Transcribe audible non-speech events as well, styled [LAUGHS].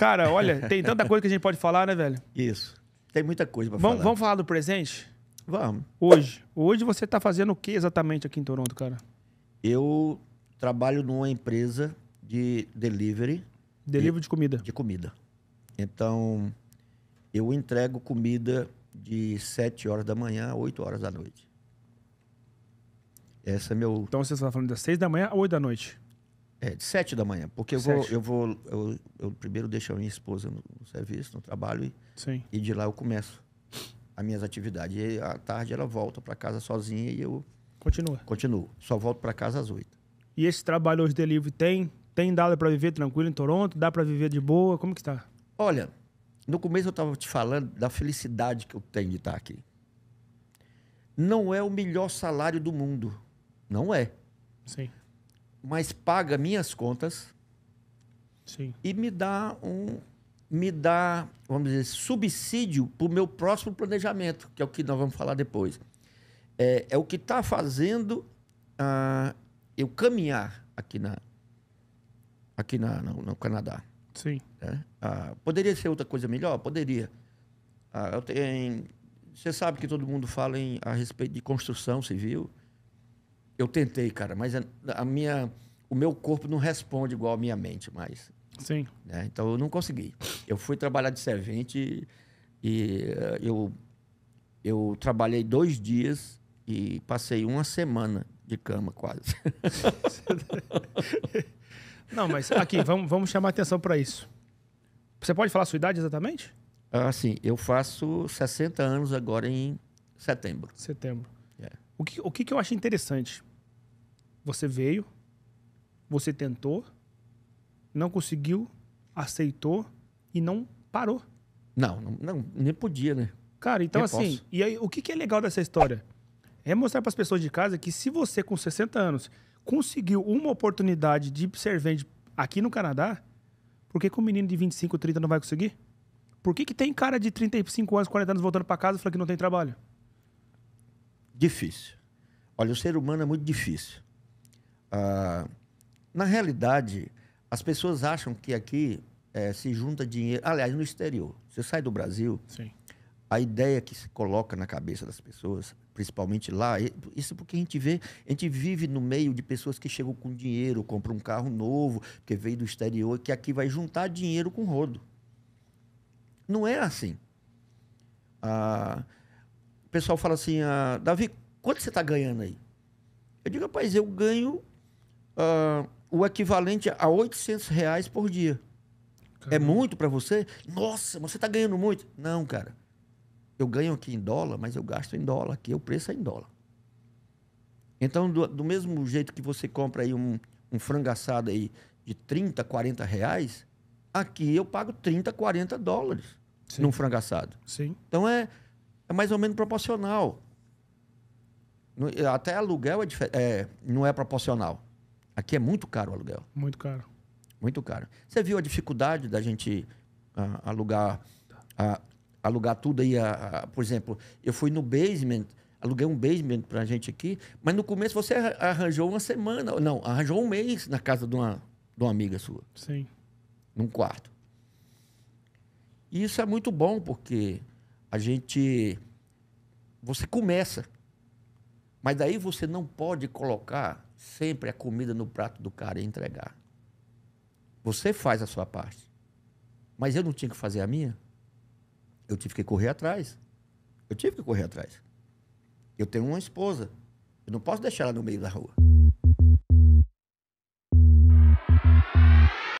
Cara, olha, tem tanta coisa que a gente pode falar, né, velho? Isso. Tem muita coisa pra vamos, falar. Vamos falar do presente? Vamos. Hoje. Hoje você tá fazendo o que exatamente aqui em Toronto, cara? Eu trabalho numa empresa de delivery. Delivery de, de comida? De comida. Então, eu entrego comida de 7 horas da manhã a 8 horas da noite. Essa é meu. Então você está falando das 6 da manhã a 8 da noite? É, de sete da manhã, porque eu vou, eu vou, eu, eu, primeiro deixo a minha esposa no, serviço, no trabalho, e, Sim. e de lá eu começo as minhas atividades. E à tarde ela volta para casa sozinha e eu... Continua. Continuo. Só volto para casa às oito. E esse trabalho hoje de tem? Tem dado para viver tranquilo em Toronto? Dá para viver de boa? Como que está? Olha, no começo eu estava te falando da felicidade que eu tenho de estar tá aqui. Não é o melhor salário do mundo. Não é. Sim mas paga minhas contas Sim. e me dá um me dá, vamos dizer, subsídio para o meu próximo planejamento, que é o que nós vamos falar depois. É, é o que está fazendo uh, eu caminhar aqui na aqui na, no, no Canadá. Sim. Né? Uh, poderia ser outra coisa melhor? Poderia. Uh, eu tenho, você sabe que todo mundo fala em, a respeito de construção civil. Eu tentei, cara, mas a, minha, o meu corpo não responde igual a minha mente mais. Sim. Né? Então eu não consegui. Eu fui trabalhar de servente e, e eh, eu, eu trabalhei dois dias e passei uma semana de cama quase. [LAUGHS] não, mas aqui, vamos, vamos chamar atenção para isso. Você pode falar a sua idade exatamente? Ah, sim. Eu faço 60 anos agora em setembro. Setembro. É. O, que, o que eu acho interessante? Você veio, você tentou, não conseguiu, aceitou e não parou. Não, não, não nem podia, né? Cara, então nem assim, posso. e aí o que, que é legal dessa história? É mostrar para as pessoas de casa que se você com 60 anos conseguiu uma oportunidade de servente aqui no Canadá, por que, que um menino de 25, 30 não vai conseguir? Por que, que tem cara de 35 anos, 40 anos voltando para casa e falando que não tem trabalho? Difícil. Olha, o ser humano é muito difícil. Ah, na realidade, as pessoas acham que aqui é, se junta dinheiro. Aliás, no exterior. Você sai do Brasil, Sim. a ideia que se coloca na cabeça das pessoas, principalmente lá, isso porque a gente vê, a gente vive no meio de pessoas que chegam com dinheiro, compram um carro novo, que veio do exterior, que aqui vai juntar dinheiro com rodo. Não é assim. Ah, o pessoal fala assim, ah, Davi, quanto você está ganhando aí? Eu digo, rapaz, eu ganho uh, o equivalente a 800 reais por dia. É Caramba. É muito para você? Nossa, você está ganhando muito. Não, cara. Eu ganho aqui em dólar, mas eu gasto em dólar. Aqui o preço é em dólar. Então, do, do mesmo jeito que você compra aí um, um frango assado aí de 30, 40 reais, aqui eu pago 30, 40 dólares Sim. num frango assado. Sim. Então, é, é mais ou menos proporcional. Até aluguel é, é, não é proporcional. Aqui é muito caro o aluguel. Muito caro. Muito caro. Você viu a dificuldade da gente ah, alugar alugar tudo aí. Ah, por exemplo, eu fui no basement, aluguei um basement para a gente aqui, mas no começo você arranjou uma semana, não, arranjou um mês na casa de uma, de uma amiga sua. Sim. Num quarto. E isso é muito bom, porque a gente. Você começa. Mas daí você não pode colocar sempre a comida no prato do cara e entregar. Você faz a sua parte. Mas eu não tinha que fazer a minha. Eu tive que correr atrás. Eu tive que correr atrás. Eu tenho uma esposa. Eu não posso deixar ela no meio da rua.